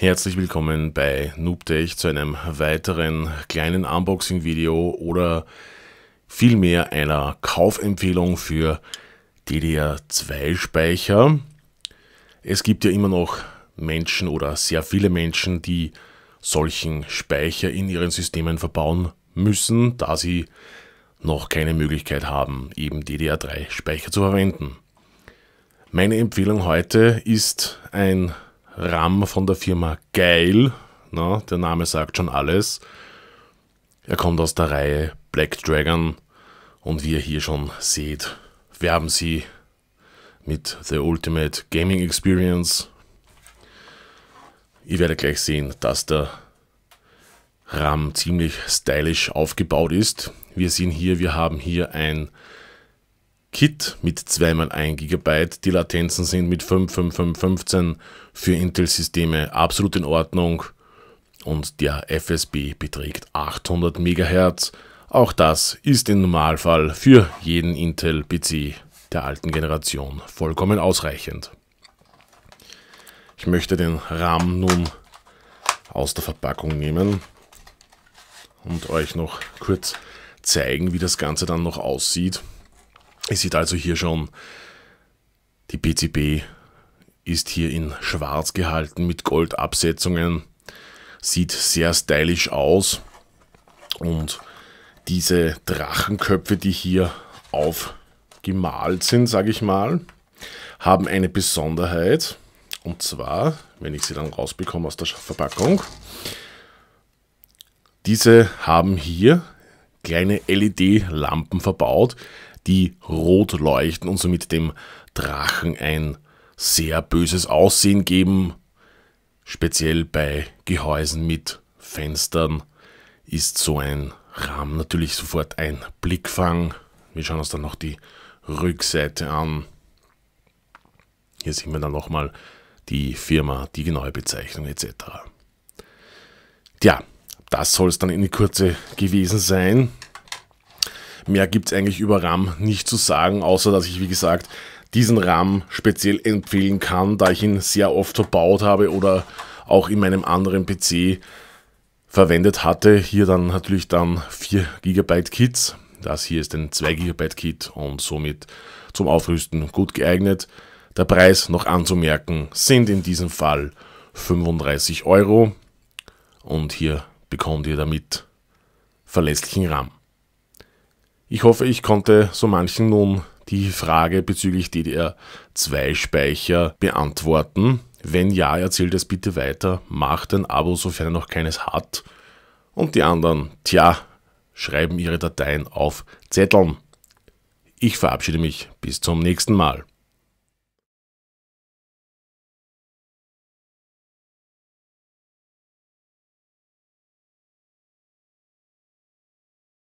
Herzlich willkommen bei Noobtech zu einem weiteren kleinen Unboxing-Video oder vielmehr einer Kaufempfehlung für DDR2-Speicher. Es gibt ja immer noch Menschen oder sehr viele Menschen, die solchen Speicher in ihren Systemen verbauen müssen, da sie noch keine Möglichkeit haben, eben DDR3-Speicher zu verwenden. Meine Empfehlung heute ist ein RAM von der Firma Geil. Na, der Name sagt schon alles. Er kommt aus der Reihe Black Dragon und wie ihr hier schon seht, werben sie mit The Ultimate Gaming Experience. Ihr werdet gleich sehen, dass der RAM ziemlich stylisch aufgebaut ist. Wir sehen hier, wir haben hier ein Kit mit 2x1 GB. Die Latenzen sind mit 55515 für Intel-Systeme absolut in Ordnung und der FSB beträgt 800 MHz. Auch das ist im Normalfall für jeden Intel-PC der alten Generation vollkommen ausreichend. Ich möchte den RAM nun aus der Verpackung nehmen und euch noch kurz zeigen, wie das Ganze dann noch aussieht. Ihr seht also hier schon, die PCB ist hier in schwarz gehalten mit Goldabsetzungen. Sieht sehr stylisch aus. Und diese Drachenköpfe, die hier aufgemalt sind, sage ich mal, haben eine Besonderheit. Und zwar, wenn ich sie dann rausbekomme aus der Verpackung, diese haben hier kleine LED-Lampen verbaut, die rot leuchten und somit dem Drachen ein sehr böses Aussehen geben. Speziell bei Gehäusen mit Fenstern ist so ein Rahmen natürlich sofort ein Blickfang. Wir schauen uns dann noch die Rückseite an. Hier sehen wir dann nochmal die Firma, die genaue Bezeichnung etc. Tja, das soll es dann in die Kurze gewesen sein. Mehr gibt es eigentlich über RAM nicht zu sagen, außer dass ich, wie gesagt, diesen RAM speziell empfehlen kann, da ich ihn sehr oft verbaut habe oder auch in meinem anderen PC verwendet hatte. Hier dann natürlich dann 4 GB Kits. Das hier ist ein 2 GB Kit und somit zum Aufrüsten gut geeignet. Der Preis noch anzumerken sind in diesem Fall 35 Euro und hier bekommt ihr damit verlässlichen RAM. Ich hoffe, ich konnte so manchen nun die Frage bezüglich DDR2-Speicher beantworten. Wenn ja, erzählt es bitte weiter, macht ein Abo, sofern er noch keines hat. Und die anderen, tja, schreiben ihre Dateien auf Zetteln. Ich verabschiede mich, bis zum nächsten Mal.